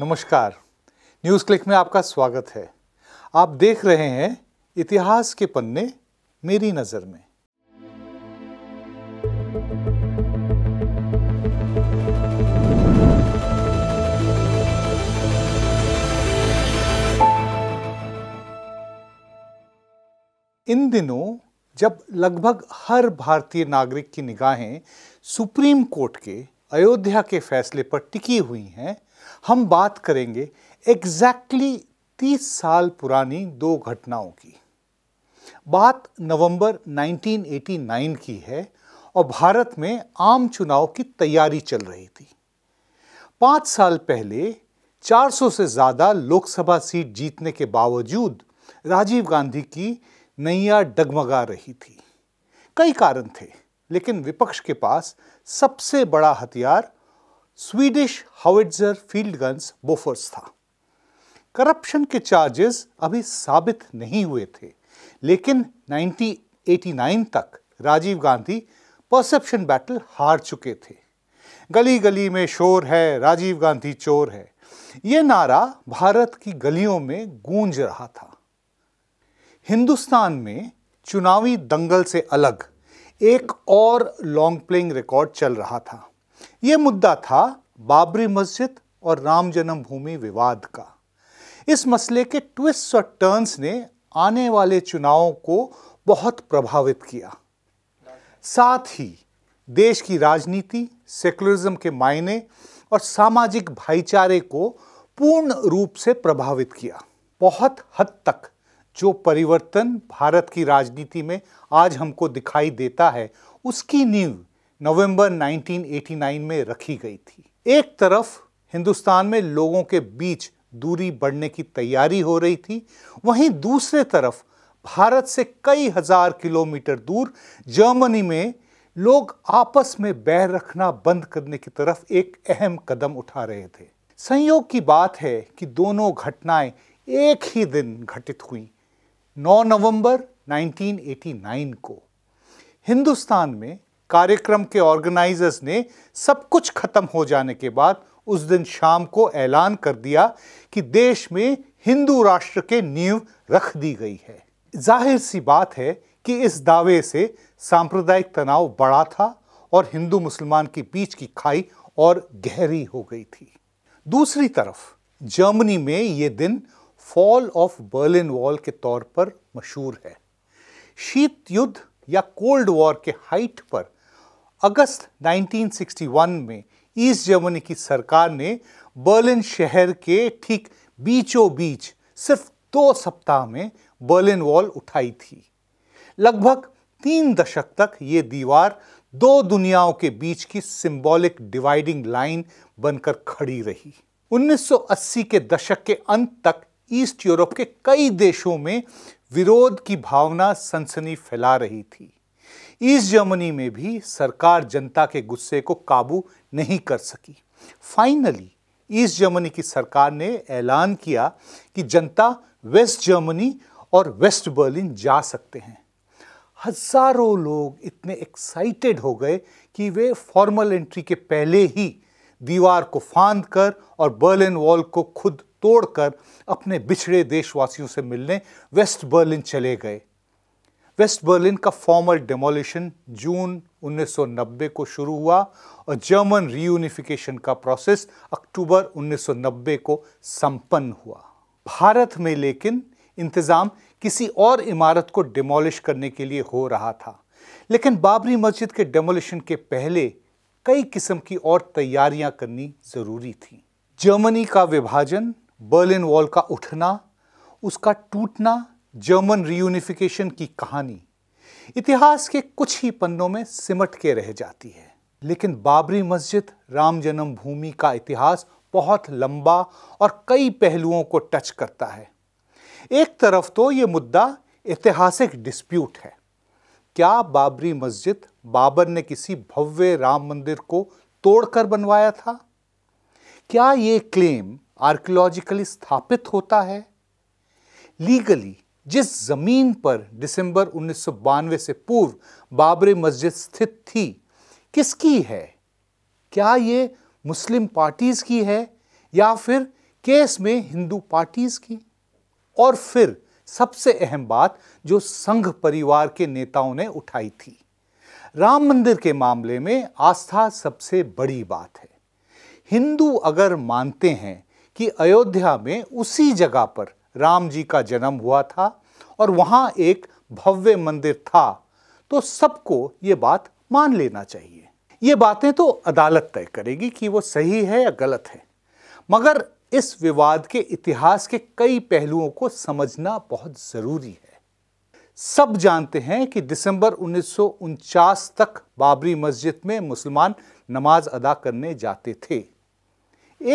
नमस्कार news click में आपका स्वागत है आप देख रहे हैं इतिहास के पन्ने मेरी नज़र में इन दिनों जब लगभग हर भारतीय नागरिक की निगाहें सुप्रीम कोर्ट के अयोध्या के फैसले पर टिकी हुई हैं हम बात करेंगे एग्जैक्टली तीस साल पुरानी दो घटनाओं की बात नवंबर 1989 की है और भारत में आम चुनाव की तैयारी चल रही थी पांच साल पहले 400 से ज़्यादा लोकसभा सीट जीतने के बावजूद राजीव गांधी की नैया डगमगा रही थी कई कारण थे लेकिन विपक्ष के पास सबसे बड़ा हथियार Swedish howitzer field guns Bofors था करप्शन के चार्जेस अभी साबित नहीं हुए थे लेकिन 1989 तक राजीव गांधी परसेप्शन बैटल हार चुके थे गली गली में शोर है राजीव गांधी चोर है यह नारा भारत की गलियों में गूंज रहा था हिंदुस्तान में चुनावी दंगल से अलग एक और लॉन्ग प्लेइंग रिकॉर्ड चल रहा था ये मुद्दा था बाबरी मस्जिद और राम जन्मभूमि विवाद का इस मसले के ट्विस्ट और टर्न्स ने आने वाले चुनावों को बहुत प्रभावित किया साथ ही देश की राजनीति सेकुलरिज्म के मायने और सामाजिक भाईचारे को पूर्ण रूप से प्रभावित किया बहुत हद तक जो परिवर्तन भारत की राजनीति में आज हमको दिखाई देता है उसकी नींव नवंबर 1989 में रखी गई थी एक तरफ हिंदुस्तान में लोगों के बीच दूरी बढ़ने की तैयारी हो रही थी वहीं दूसरे तरफ भारत से कई हजार किलोमीटर दूर जर्मनी में लोग आपस में बैर रखना बंद करने की तरफ एक अहम कदम उठा रहे थे संयोग की बात है कि दोनों घटनाएं एक ही दिन घटित हुई 9 नवंबर 1989 को हिंदुस्तान में कार्यक्रम के ऑर्गेनाइजर्स ने सब कुछ ख़त्म हो जाने के बाद उस दिन शाम को ऐलान कर दिया कि देश में हिंदू राष्ट्र के नींव रख दी गई है जाहिर सी बात है कि इस दावे से सांप्रदायिक तनाव बढ़ा था और हिंदू मुसलमान के बीच की खाई और गहरी हो गई थी दूसरी तरफ जर्मनी में ये दिन फॉल ऑफ बर्लिन वॉल के तौर पर मशहूर है शीत युद्ध या कोल्ड वॉर के हाइट पर अगस्त 1961 में ईस्ट जर्मनी की सरकार ने बर्लिन शहर के ठीक बीचों बीच सिर्फ दो सप्ताह में बर्लिन वॉल उठाई थी लगभग तीन दशक तक ये दीवार दो दुनियाओं के बीच की सिंबॉलिक डिवाइडिंग लाइन बनकर खड़ी रही 1980 के दशक के अंत तक ईस्ट यूरोप के कई देशों में विरोध की भावना सनसनी फैला रही थी ईस्ट जर्मनी में भी सरकार जनता के गुस्से को काबू नहीं कर सकी फाइनली ईस्ट जर्मनी की सरकार ने ऐलान किया कि जनता वेस्ट जर्मनी और वेस्ट बर्लिन जा सकते हैं हजारों लोग इतने एक्साइटेड हो गए कि वे फॉर्मल एंट्री के पहले ही दीवार को फांद कर और बर्लिन वॉल को खुद तोड़कर अपने बिछड़े देशवासियों से मिलने वेस्ट बर्लिन चले गए वेस्ट बर्लिन का फॉर्मल डेमोलिशन जून 1990 को शुरू हुआ और जर्मन रीयूनिफिकेशन का प्रोसेस अक्टूबर 1990 को संपन्न हुआ भारत में लेकिन इंतज़ाम किसी और इमारत को डिमोलिश करने के लिए हो रहा था लेकिन बाबरी मस्जिद के डेमोलिशन के पहले कई किस्म की और तैयारियां करनी ज़रूरी थी जर्मनी का विभाजन बर्लिन वॉल का उठना उसका टूटना जर्मन रियूनिफिकेशन की कहानी इतिहास के कुछ ही पन्नों में सिमट के रह जाती है लेकिन बाबरी मस्जिद राम जन्मभूमि का इतिहास बहुत लंबा और कई पहलुओं को टच करता है एक तरफ तो ये मुद्दा ऐतिहासिक डिस्प्यूट है क्या बाबरी मस्जिद बाबर ने किसी भव्य राम मंदिर को तोड़कर बनवाया था क्या ये क्लेम आर्कियोलॉजिकली स्थापित होता है लीगली जिस ज़मीन पर दिसंबर उन्नीस से पूर्व बाबरी मस्जिद स्थित थी किसकी है क्या ये मुस्लिम पार्टीज़ की है या फिर केस में हिंदू पार्टीज़ की और फिर सबसे अहम बात जो संघ परिवार के नेताओं ने उठाई थी राम मंदिर के मामले में आस्था सबसे बड़ी बात है हिंदू अगर मानते हैं कि अयोध्या में उसी जगह पर राम जी का जन्म हुआ था और वहाँ एक भव्य मंदिर था तो सबको ये बात मान लेना चाहिए ये बातें तो अदालत तय करेगी कि वो सही है या गलत है मगर इस विवाद के इतिहास के कई पहलुओं को समझना बहुत ज़रूरी है सब जानते हैं कि दिसंबर उन्नीस तक बाबरी मस्जिद में मुसलमान नमाज अदा करने जाते थे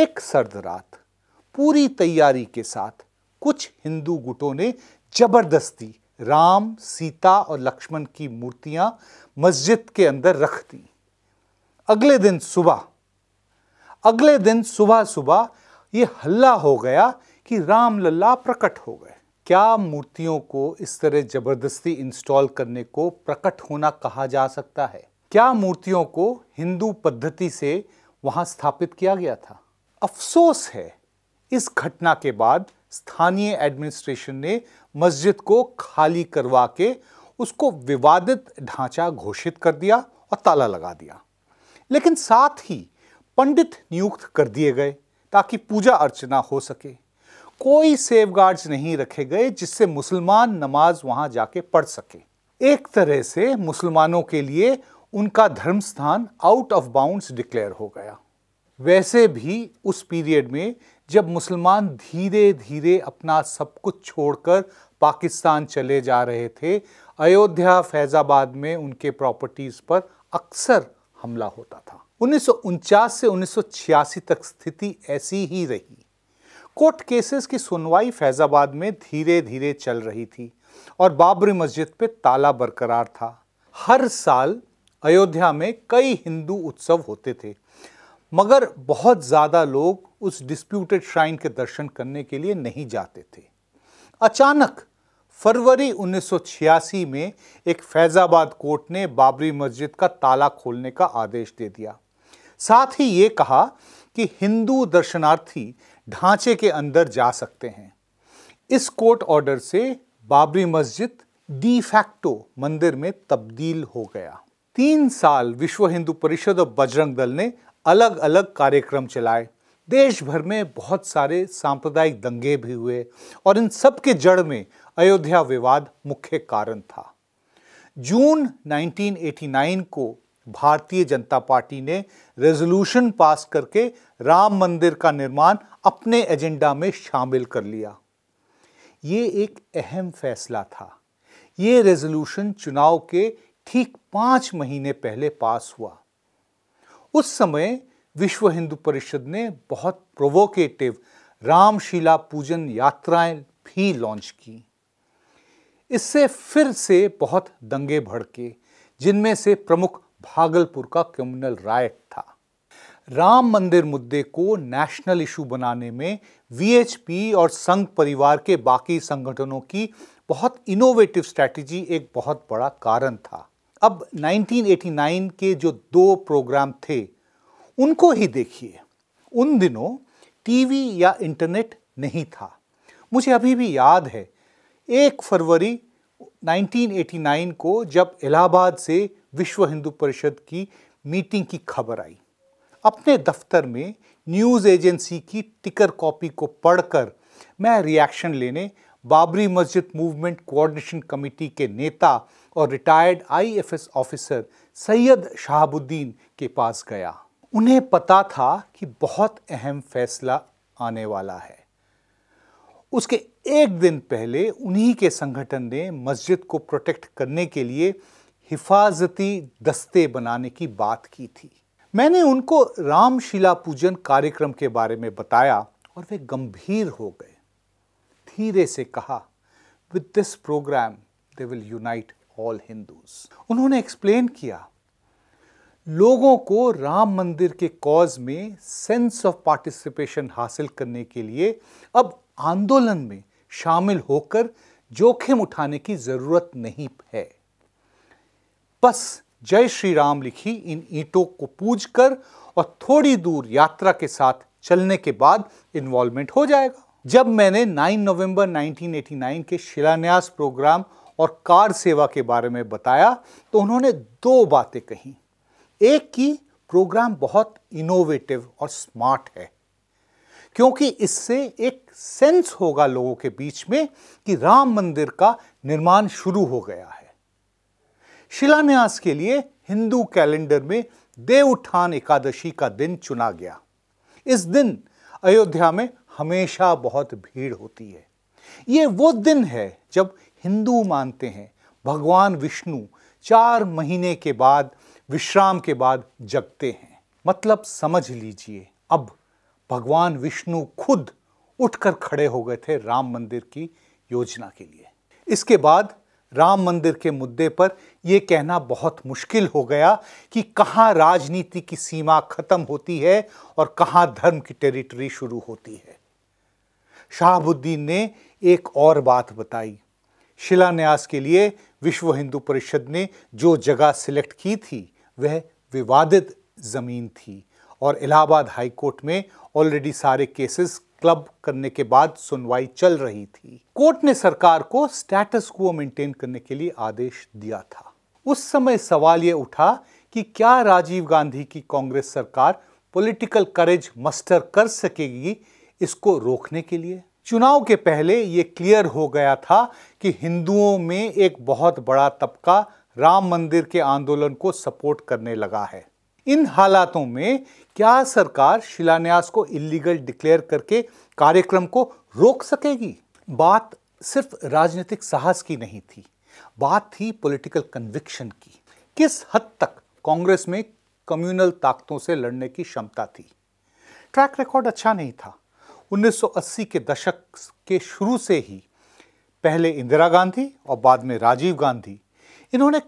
एक सर्द रात पूरी तैयारी के साथ कुछ हिंदू गुटों ने जबरदस्ती राम सीता और लक्ष्मण की मूर्तियां मस्जिद के अंदर रख दी अगले दिन सुबह अगले दिन सुबह सुबह ये हल्ला हो गया कि राम लल्ला प्रकट हो गए क्या मूर्तियों को इस तरह जबरदस्ती इंस्टॉल करने को प्रकट होना कहा जा सकता है क्या मूर्तियों को हिंदू पद्धति से वहां स्थापित किया गया था अफसोस है इस घटना के बाद स्थानीय एडमिनिस्ट्रेशन ने मस्जिद को खाली करवा के उसको विवादित ढांचा घोषित कर दिया और ताला लगा दिया लेकिन साथ ही पंडित नियुक्त कर दिए गए ताकि पूजा अर्चना हो सके कोई सेफगार्ड्स नहीं रखे गए जिससे मुसलमान नमाज वहां जाके पढ़ सके एक तरह से मुसलमानों के लिए उनका धर्म स्थान आउट ऑफ बाउंड्स डिक्लेयर हो गया वैसे भी उस पीरियड में जब मुसलमान धीरे धीरे अपना सब कुछ छोड़कर पाकिस्तान चले जा रहे थे अयोध्या फैज़ाबाद में उनके प्रॉपर्टीज़ पर अक्सर हमला होता था उन्नीस से उन्नीस तक स्थिति ऐसी ही रही कोर्ट केसेस की सुनवाई फैज़ाबाद में धीरे धीरे चल रही थी और बाबरी मस्जिद पे ताला बरकरार था हर साल अयोध्या में कई हिंदू उत्सव होते थे मगर बहुत ज़्यादा लोग उस डिस्प्यूटेड श्राइन के दर्शन करने के लिए नहीं जाते थे अचानक फरवरी 1986 में एक फैज़ाबाद कोर्ट ने बाबरी मस्जिद का ताला खोलने का आदेश दे दिया साथ ही ये कहा कि हिंदू दर्शनार्थी ढांचे के अंदर जा सकते हैं इस कोर्ट ऑर्डर से बाबरी मस्जिद डी फैक्टो मंदिर में तब्दील हो गया तीन साल विश्व हिंदू परिषद और बजरंग दल ने अलग अलग कार्यक्रम चलाए देश भर में बहुत सारे सांप्रदायिक दंगे भी हुए और इन सब के जड़ में अयोध्या विवाद मुख्य कारण था जून 1989 को भारतीय जनता पार्टी ने रेजोल्यूशन पास करके राम मंदिर का निर्माण अपने एजेंडा में शामिल कर लिया ये एक अहम फैसला था ये रेजोल्यूशन चुनाव के ठीक पाँच महीने पहले पास हुआ उस समय विश्व हिंदू परिषद ने बहुत प्रोवोकेटिव रामशिला पूजन यात्राएं भी लॉन्च की इससे फिर से बहुत दंगे भड़के जिनमें से प्रमुख भागलपुर का कम्युनल रायट था राम मंदिर मुद्दे को नेशनल इशू बनाने में वीएचपी और संघ परिवार के बाकी संगठनों की बहुत इनोवेटिव स्ट्रैटेजी एक बहुत बड़ा कारण था अब 1989 के जो दो प्रोग्राम थे उनको ही देखिए उन दिनों टीवी या इंटरनेट नहीं था मुझे अभी भी याद है एक फरवरी 1989 को जब इलाहाबाद से विश्व हिंदू परिषद की मीटिंग की खबर आई अपने दफ्तर में न्यूज़ एजेंसी की टिकर कॉपी को पढ़कर मैं रिएक्शन लेने बाबरी मस्जिद मूवमेंट कोऑर्डिनेशन कमेटी के नेता और retired IFS officer Syed Shahabuddin के पास गया उन्हें पता था कि बहुत अहम फैसला आने वाला है उसके एक दिन पहले उन्हीं के संगठन ने मस्जिद को प्रोटेक्ट करने के लिए हिफाजती दस्ते बनाने की बात की थी मैंने उनको रामशिला पूजन कार्यक्रम के बारे में बताया और वे गंभीर हो गए धीरे से कहा with this program they will unite all Hindus उन्होंने एक्सप्लेन किया लोगों को राम मंदिर के कॉज में सेंस ऑफ पार्टिसिपेशन हासिल करने के लिए अब आंदोलन में शामिल होकर जोखिम उठाने की जरूरत नहीं है बस जय श्री राम लिखी इन ईंटों को पूज कर और थोड़ी दूर यात्रा के साथ चलने के बाद इन्वॉल्वमेंट हो जाएगा जब मैंने 9 नवंबर 1989 के शिलान्यास प्रोग्राम और कार सेवा के बारे में बताया तो उन्होंने दो बातें कही एक की प्रोग्राम बहुत इनोवेटिव और स्मार्ट है क्योंकि इससे एक सेंस होगा लोगों के बीच में कि राम मंदिर का निर्माण शुरू हो गया है शिलान्यास के लिए हिंदू कैलेंडर में देव उठान एकादशी का दिन चुना गया इस दिन अयोध्या में हमेशा बहुत भीड़ होती है ये वो दिन है जब हिंदू मानते हैं भगवान विष्णु चार महीने के बाद विश्राम के बाद जगते हैं मतलब समझ लीजिए अब भगवान विष्णु खुद उठकर खड़े हो गए थे राम मंदिर की योजना के लिए इसके बाद राम मंदिर के मुद्दे पर यह कहना बहुत मुश्किल हो गया कि कहां राजनीति की सीमा खत्म होती है और कहां धर्म की टेरिटरी शुरू होती है शाहबुद्दीन ने एक और बात बताई शिलान्यास के लिए विश्व हिंदू परिषद ने जो जगह सिलेक्ट की थी वह विवादित ज़मीन थी और इलाहाबाद हाई कोर्ट में ऑलरेडी सारे केसेस क्लब करने के बाद सुनवाई चल रही थी कोर्ट ने सरकार को स्टेटस को मेंटेन करने के लिए आदेश दिया था उस समय सवाल यह उठा कि क्या राजीव गांधी की कांग्रेस सरकार पॉलिटिकल करेज मस्टर कर सकेगी इसको रोकने के लिए चुनाव के पहले ये क्लियर हो गया था कि हिंदुओं में एक बहुत बड़ा तबका राम मंदिर के आंदोलन को सपोर्ट करने लगा है इन हालातों में क्या सरकार शिलान्यास को इलीगल डिक्लेयर करके कार्यक्रम को रोक सकेगी बात सिर्फ राजनीतिक साहस की नहीं थी बात थी पॉलिटिकल कन्विक्शन की किस हद तक कांग्रेस में कम्युनल ताकतों से लड़ने की क्षमता थी ट्रैक रिकॉर्ड अच्छा नहीं था 1980 के दशक के शुरू से ही पहले इंदिरा गांधी और बाद में राजीव गांधी इन्होंने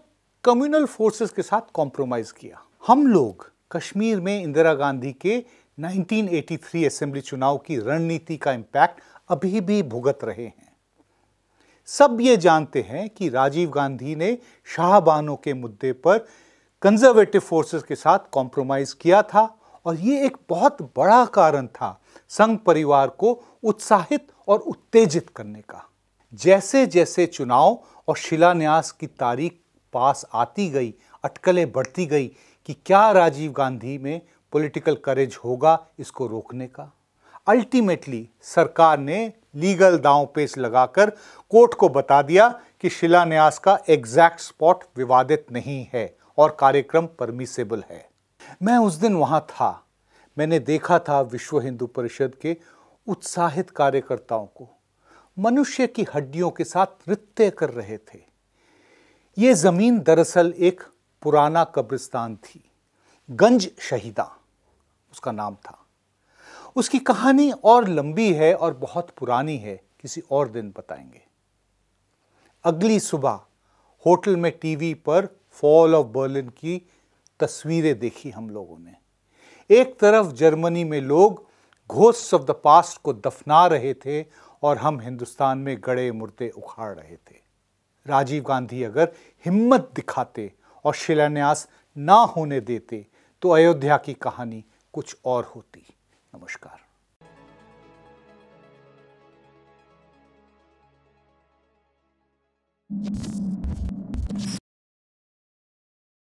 कम्युनल फोर्सेस के साथ कॉम्प्रोमाइज किया हम लोग कश्मीर में इंदिरा गांधी के 1983 असेंबली चुनाव की रणनीति का इंपैक्ट अभी भी भुगत रहे हैं सब ये जानते हैं कि राजीव गांधी ने शाहबानों के मुद्दे पर कंजर्वेटिव फोर्सेस के साथ कॉम्प्रोमाइज़ किया था और ये एक बहुत बड़ा कारण था संघ परिवार को उत्साहित और उत्तेजित करने का जैसे जैसे चुनाव और शिलान्यास की तारीख पास आती गई अटकलें बढ़ती गई कि क्या राजीव गांधी में पॉलिटिकल करेज होगा इसको रोकने का अल्टीमेटली सरकार ने लीगल दांव पेश लगाकर कोर्ट को बता दिया कि शिलान्यास का एग्जैक्ट स्पॉट विवादित नहीं है और कार्यक्रम परमिसेबल है मैं उस दिन वहां था मैंने देखा था विश्व हिंदू परिषद के उत्साहित कार्यकर्ताओं को मनुष्य की हड्डियों के साथ नृत्य कर रहे थे ये ज़मीन दरअसल एक पुराना कब्रिस्तान थी गंज शहीदा उसका नाम था उसकी कहानी और लंबी है और बहुत पुरानी है किसी और दिन बताएंगे अगली सुबह होटल में टीवी पर फॉल ऑफ बर्लिन की तस्वीरें देखी हम लोगों ने एक तरफ जर्मनी में लोग घोस्ट ऑफ द पास्ट को दफना रहे थे और हम हिंदुस्तान में गड़े मुर्दे उखाड़ रहे थे राजीव गांधी अगर हिम्मत दिखाते और शिलान्यास ना होने देते तो अयोध्या की कहानी कुछ और होती नमस्कार Thank you.